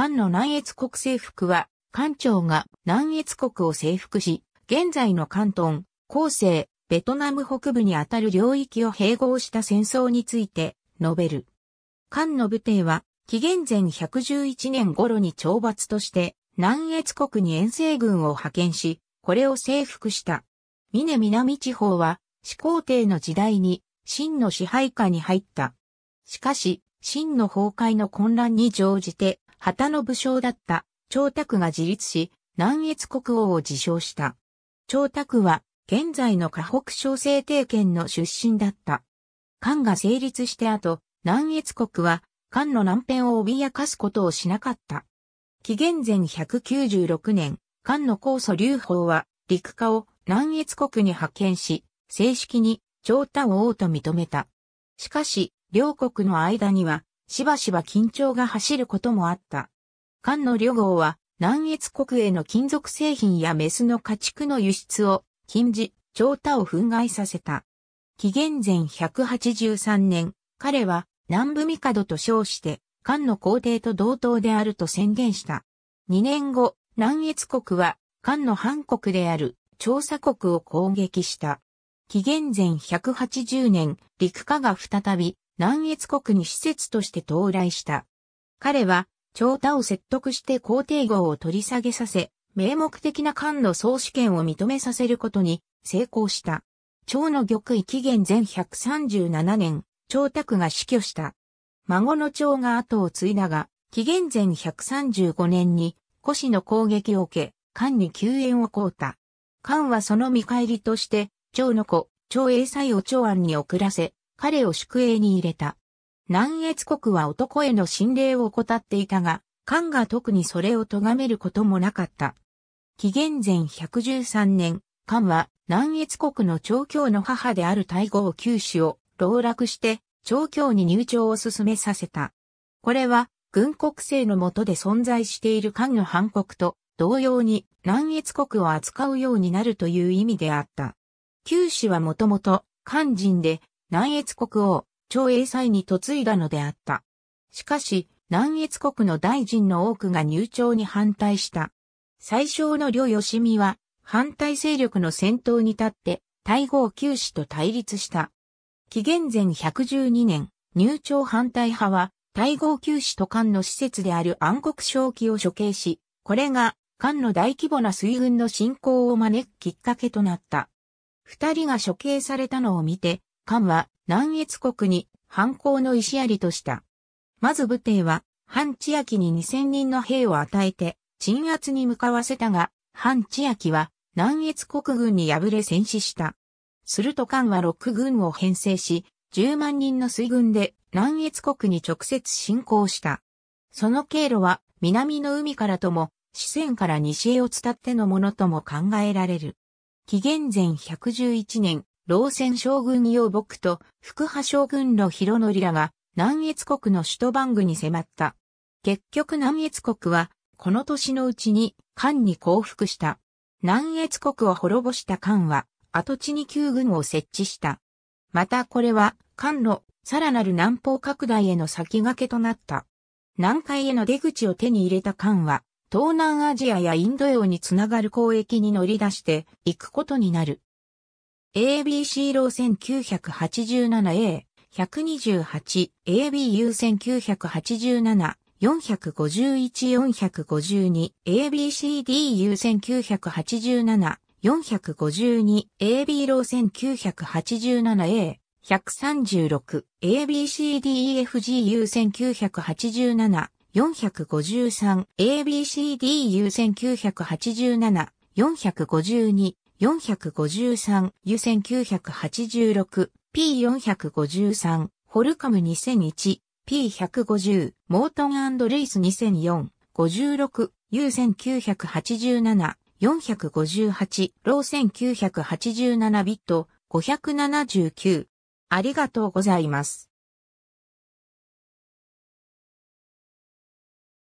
漢の南越国征服は、漢朝が南越国を征服し、現在の関東、後世、ベトナム北部にあたる領域を併合した戦争について述べる。漢の武帝は、紀元前111年頃に懲罰として、南越国に遠征軍を派遣し、これを征服した。峰南地方は、始皇帝の時代に、秦の支配下に入った。しかし、秦の崩壊の混乱に乗じて、旗の武将だった長卓が自立し、南越国王を自称した。長卓は、現在の河北小政定権の出身だった。漢が成立して後、南越国は、漢の南辺を脅かすことをしなかった。紀元前196年、漢の高祖劉邦は、陸家を南越国に派遣し、正式に、長太を王と認めた。しかし、両国の間には、しばしば緊張が走ることもあった。菅野旅号は、南越国への金属製品やメスの家畜の輸出を禁じ、調達を憤慨させた。紀元前183年、彼は南部帝と称して、菅の皇帝と同等であると宣言した。2年後、南越国は菅の藩国である調査国を攻撃した。紀元前180年、陸下が再び南越国に施設として到来した。彼は、長太を説得して皇帝号を取り下げさせ、名目的な官の総主権を認めさせることに成功した。長の玉位紀元前137年、長区が死去した。孫の長が後を継いだが、紀元前135年に、古市の攻撃を受け、官に救援を請うた。官はその見返りとして、長の子、長英才を長安に送らせ、彼を宿営に入れた。南越国は男への心霊を怠っていたが、漢が特にそれを咎めることもなかった。紀元前113年、漢は南越国の長教の母である大号九死を老絡して長教に入庁を進めさせた。これは軍国制の下で存在している漢の反国と同様に南越国を扱うようになるという意味であった。九死はもともと漢人で南越国王、長英祭に嫁いだのであった。しかし、南越国の大臣の多くが入朝に反対した。最小の両吉見は、反対勢力の先頭に立って、大号九死と対立した。紀元前112年、入朝反対派は、大号九死と官の施設である暗黒正気を処刑し、これが、官の大規模な水軍の侵攻を招くきっかけとなった。二人が処刑されたのを見て、漢は南越国に反抗の石ありとした。まず武帝は、半千秋に2000人の兵を与えて、鎮圧に向かわせたが、半千秋は南越国軍に敗れ戦死した。すると漢は6軍を編成し、10万人の水軍で南越国に直接侵攻した。その経路は南の海からとも、四川から西へを伝ってのものとも考えられる。紀元前111年、老戦将軍用僕と福派将軍の広則らが南越国の首都番組に迫った。結局南越国はこの年のうちに漢に降伏した。南越国を滅ぼした漢は跡地に旧軍を設置した。またこれは漢のさらなる南方拡大への先駆けとなった。南海への出口を手に入れた漢は東南アジアやインド洋につながる交易に乗り出していくことになる。ABC ロー 1987A128、ABU1987、451-452、ABCDU1987、452、AB ロー 1987A136、ABCDEFGU1987、453ABCDU1987 452 453、U 1986、P453、ホルカム2001、P150、モートンレイス2004、56、U1987、458、ロー1987ビット、579。ありがとうございます。